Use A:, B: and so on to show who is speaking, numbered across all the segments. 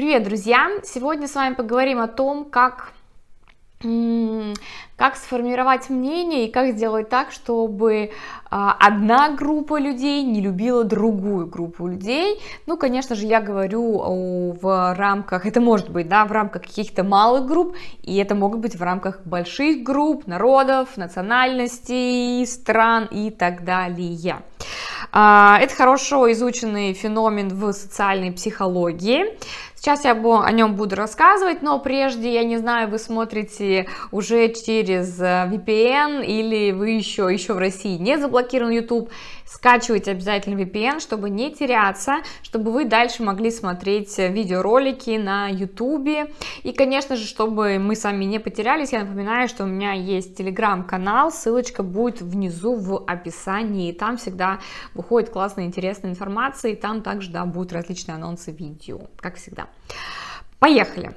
A: Привет, друзья! Сегодня с вами поговорим о том, как, как сформировать мнение и как сделать так, чтобы а, одна группа людей не любила другую группу людей. Ну, конечно же, я говорю в рамках, это может быть, да, в рамках каких-то малых групп, и это могут быть в рамках больших групп, народов, национальностей, стран и так далее. А, это хорошо изученный феномен в социальной психологии. Сейчас я о нем буду рассказывать, но прежде, я не знаю, вы смотрите уже через э, VPN или вы еще, еще в России не заблокирован YouTube, Скачивайте обязательно VPN, чтобы не теряться, чтобы вы дальше могли смотреть видеоролики на YouTube. И, конечно же, чтобы мы сами не потерялись, я напоминаю, что у меня есть телеграм-канал, ссылочка будет внизу в описании. Там всегда выходит классная, интересная информация, и там также да, будут различные анонсы видео, как всегда. Поехали!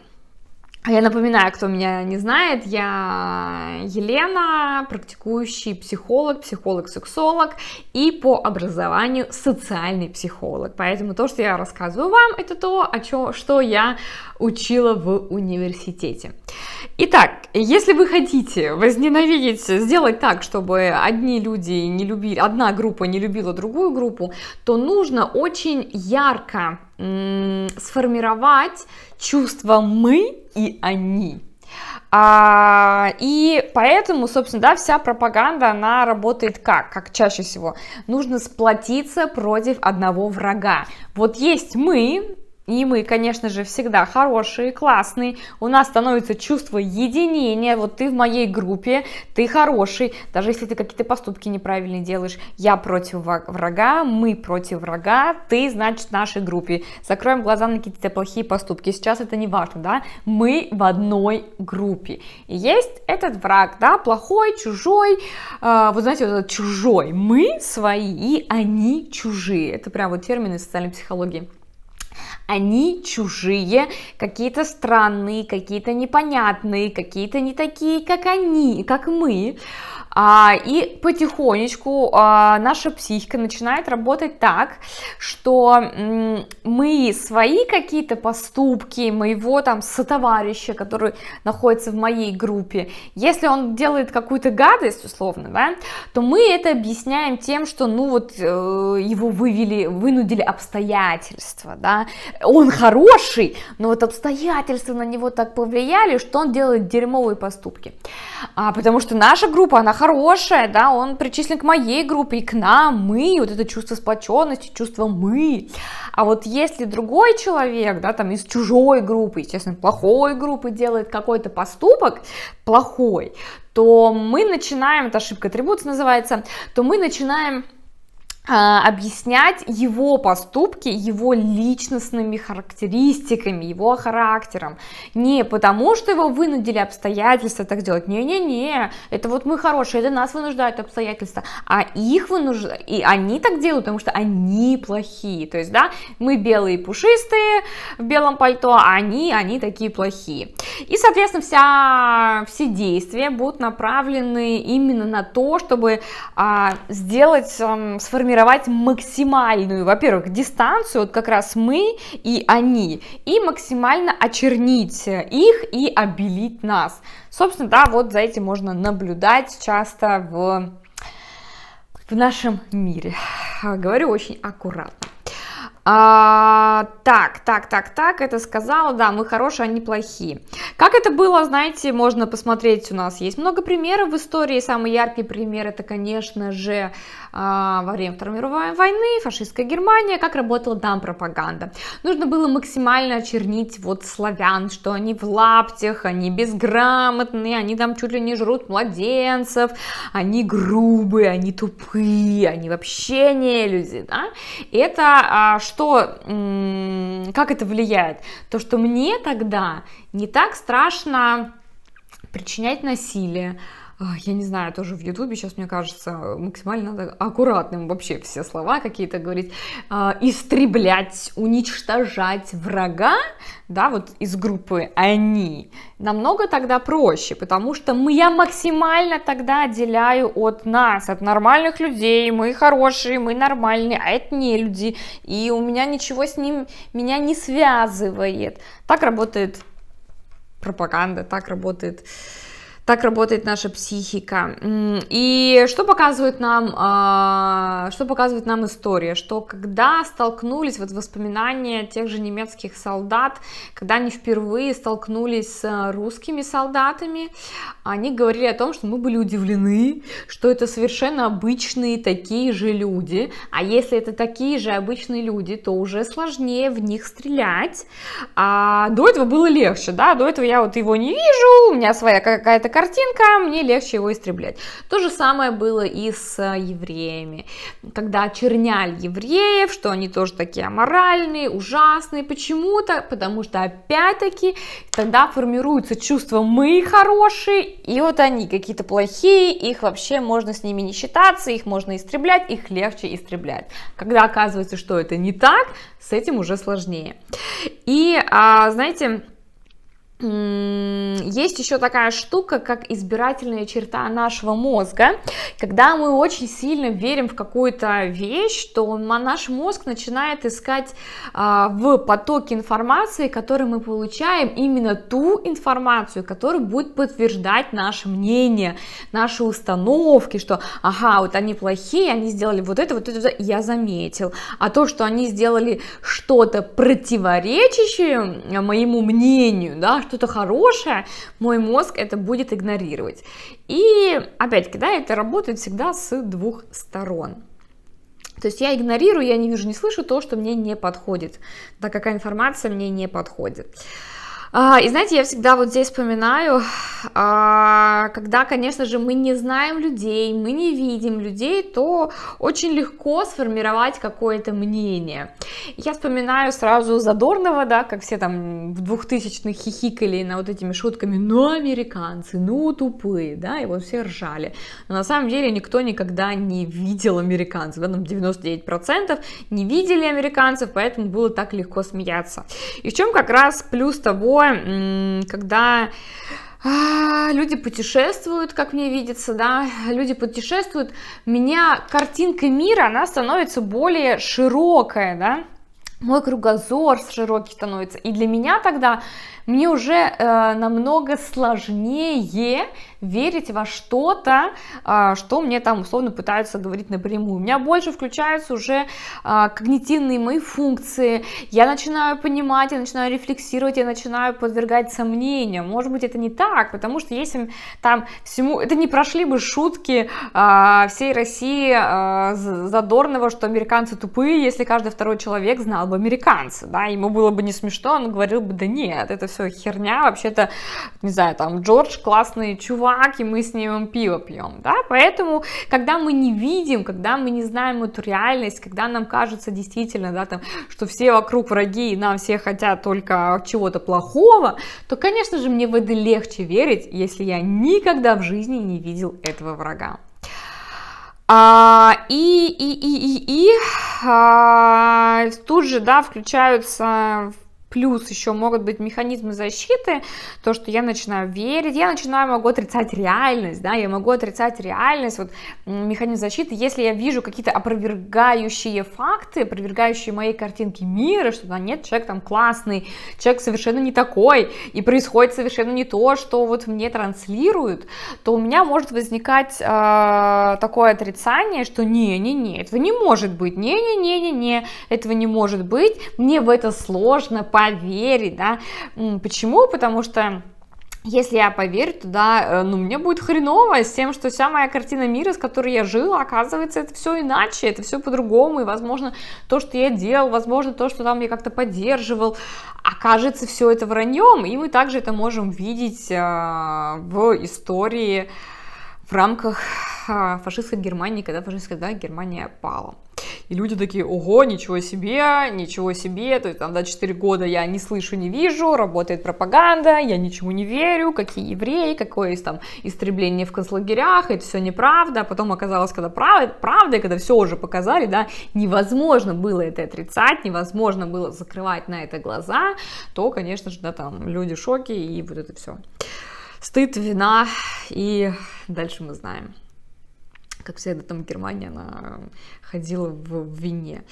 A: А я напоминаю, кто меня не знает, я Елена, практикующий психолог, психолог-сексолог и по образованию социальный психолог. Поэтому то, что я рассказываю вам, это то, о чем, что я учила в университете. Итак, если вы хотите возненавидеть, сделать так, чтобы одни люди не любили, одна группа не любила другую группу, то нужно очень ярко сформировать чувство мы и они. А, и поэтому, собственно, да, вся пропаганда, она работает как? Как чаще всего? Нужно сплотиться против одного врага. Вот есть мы, и мы, конечно же, всегда хорошие, классные. У нас становится чувство единения. Вот ты в моей группе, ты хороший. Даже если ты какие-то поступки неправильные делаешь. Я против врага, мы против врага, ты, значит, в нашей группе. Закроем глаза на какие-то плохие поступки. Сейчас это не важно, да? Мы в одной группе. И есть этот враг, да? Плохой, чужой. Э, а, вы знаете, вот этот чужой. Мы свои, и они чужие. Это прям вот термины социальной психологии они чужие, какие-то странные, какие-то непонятные, какие-то не такие, как они, как мы. А, и потихонечку а, наша психика начинает работать так, что мы свои какие-то поступки моего там сотоварища, который находится в моей группе, если он делает какую-то гадость, условно, да, то мы это объясняем тем, что ну вот э, его вывели, вынудили обстоятельства, да, он хороший, но вот обстоятельства на него так повлияли, что он делает дерьмовые поступки, а, потому что наша группа, она хорошее, да, он причислен к моей группе и к нам, мы, вот это чувство сплоченности, чувство мы. А вот если другой человек, да, там из чужой группы, естественно, плохой группы делает какой-то поступок, плохой, то мы начинаем, это ошибка атрибуции называется, то мы начинаем а, объяснять его поступки его личностными характеристиками, его характером. Не потому, что его вынудили обстоятельства так делать. Не-не-не, это вот мы хорошие, это нас вынуждают обстоятельства. А их вынуждают, и они так делают, потому что они плохие. То есть, да, мы белые пушистые в белом пальто, а они, они такие плохие. И, соответственно, вся, все действия будут направлены именно на то, чтобы а, сделать, а, сформировать максимальную, во-первых, дистанцию, вот как раз мы и они, и максимально очернить их и обелить нас. Собственно, да, вот за этим можно наблюдать часто в в нашем мире. Говорю очень аккуратно. А, так, так, так, так, это сказала, да, мы хорошие, они а плохие. Как это было, знаете, можно посмотреть, у нас есть много примеров в истории, самый яркий пример это, конечно же, а, во время Второй мировой войны, фашистская Германия, как работала там пропаганда. Нужно было максимально очернить вот славян, что они в лаптях, они безграмотные, они там чуть ли не жрут младенцев, они грубые, они тупые, они вообще не люди, да? Это что а, что, как это влияет? То, что мне тогда не так страшно причинять насилие, я не знаю, тоже в Ютубе сейчас, мне кажется, максимально надо аккуратным вообще все слова какие-то говорить, а, истреблять, уничтожать врага, да, вот из группы они, намного тогда проще, потому что мы, я максимально тогда отделяю от нас, от нормальных людей, мы хорошие, мы нормальные, а это не люди, и у меня ничего с ним, меня не связывает. Так работает пропаганда, так работает так работает наша психика. И что показывает нам, а, что показывает нам история? Что когда столкнулись, вот воспоминания тех же немецких солдат, когда они впервые столкнулись с а, русскими солдатами, они говорили о том, что мы были удивлены, что это совершенно обычные такие же люди. А если это такие же обычные люди, то уже сложнее в них стрелять. А до этого было легче, да, до этого я вот его не вижу, у меня своя какая-то картинка, мне легче его истреблять. То же самое было и с э, евреями, когда черняли евреев, что они тоже такие аморальные, ужасные, почему-то, потому что опять-таки тогда формируется чувство «мы хорошие», и вот они какие-то плохие, их вообще можно с ними не считаться, их можно истреблять, их легче истреблять. Когда оказывается, что это не так, с этим уже сложнее. И, а, знаете, есть еще такая штука, как избирательная черта нашего мозга, когда мы очень сильно верим в какую-то вещь, то а наш мозг начинает искать а, в потоке информации, который мы получаем, именно ту информацию, которая будет подтверждать наше мнение, наши установки, что ага, вот они плохие, они сделали вот это, вот это, я заметил, а то, что они сделали что-то противоречащее моему мнению, да, что что-то хорошее, мой мозг это будет игнорировать. И опять-таки, да, это работает всегда с двух сторон. То есть я игнорирую, я не вижу, не слышу то, что мне не подходит, да, какая информация мне не подходит. А, и знаете, я всегда вот здесь вспоминаю, а, когда, конечно же, мы не знаем людей, мы не видим людей, то очень легко сформировать какое-то мнение. Я вспоминаю сразу Задорнова, да, как все там в 2000-х хихикали на вот этими шутками, ну, американцы, ну, тупые, да, и вот все ржали. Но на самом деле никто никогда не видел американцев, да, там 99% не видели американцев, поэтому было так легко смеяться. И в чем как раз плюс того, когда а, люди путешествуют, как мне видится, да, люди путешествуют, у меня картинка мира, она становится более широкая, да, мой кругозор широкий становится. И для меня тогда мне уже э, намного сложнее верить во что-то, э, что мне там условно пытаются говорить напрямую. У меня больше включаются уже э, когнитивные мои функции, я начинаю понимать, я начинаю рефлексировать, я начинаю подвергать сомнениям. Может быть, это не так, потому что если там всему... Это не прошли бы шутки э, всей России э, задорного, что американцы тупые, если каждый второй человек знал бы американца, да, ему было бы не смешно, он говорил бы, да нет, это все херня, вообще-то, не знаю, там, Джордж классный чувак, и мы с ним пиво пьем, да, поэтому, когда мы не видим, когда мы не знаем эту реальность, когда нам кажется действительно, да, там, что все вокруг враги, и нам все хотят только чего-то плохого, то, конечно же, мне в это легче верить, если я никогда в жизни не видел этого врага. А, и и, и, и, и а, тут же, да, включаются плюс еще могут быть механизмы защиты, то, что я начинаю верить, я начинаю, могу отрицать реальность, да, я могу отрицать реальность, вот механизм защиты, если я вижу какие-то опровергающие факты, опровергающие мои картинки мира, что да, нет, человек там классный, человек совершенно не такой, и происходит совершенно не то, что вот мне транслируют, то у меня может возникать э, такое отрицание, что не-не-не, этого не может быть, не-не-не-не-не, этого не может быть, мне в это сложно, по поверить, да. Почему? Потому что если я поверю туда, э, ну, мне будет хреново с тем, что вся моя картина мира, с которой я жила, оказывается, это все иначе, это все по-другому, и, возможно, то, что я делал, возможно, то, что там я как-то поддерживал, окажется все это враньем, и мы также это можем видеть э, в истории в рамках а, фашистской Германии, когда фашистская да, Германия пала. И люди такие, ого, ничего себе, ничего себе, то есть там, да, 4 года я не слышу, не вижу, работает пропаганда, я ничему не верю, какие евреи, какое есть там истребление в концлагерях, это все неправда, а потом оказалось, когда правда, правда, когда все уже показали, да, невозможно было это отрицать, невозможно было закрывать на это глаза, то, конечно же, да, там люди в шоке и вот это все стыд, вина, и дальше мы знаем. Как всегда, там Германия, она ходила в вине.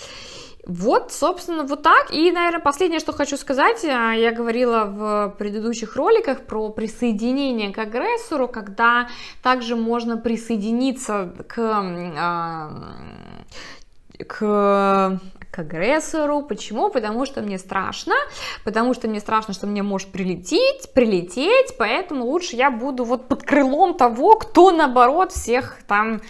A: Вот, собственно, вот так. И, наверное, последнее, что хочу сказать, а, я говорила в предыдущих роликах про присоединение к агрессору, когда также можно присоединиться к а, к к агрессору. Почему? Потому что мне страшно, потому что мне страшно, что мне может прилететь, прилететь, поэтому лучше я буду вот под крылом того, кто наоборот всех там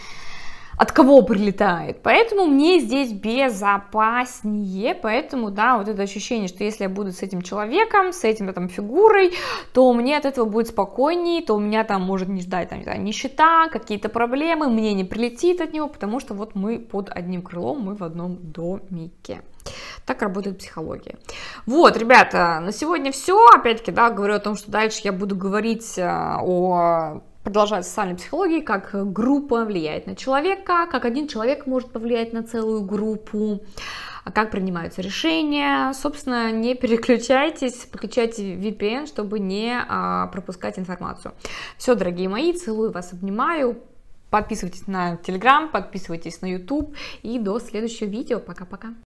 A: от кого прилетает. Поэтому мне здесь безопаснее, поэтому, да, вот это ощущение, что если я буду с этим человеком, с этим там фигурой, то мне от этого будет спокойнее, то у меня там может не ждать там, не знаю, нищета, какие-то проблемы, мне не прилетит от него, потому что вот мы под одним крылом, мы в одном домике. Так работает психология. Вот, ребята, на сегодня все. Опять-таки, да, говорю о том, что дальше я буду говорить э, о продолжают социальной психологии, как группа влияет на человека, как один человек может повлиять на целую группу, а как принимаются решения. Собственно, не переключайтесь, подключайте VPN, чтобы не а, пропускать информацию. Все, дорогие мои, целую вас, обнимаю. Подписывайтесь на Telegram, подписывайтесь на YouTube и до следующего видео. Пока-пока.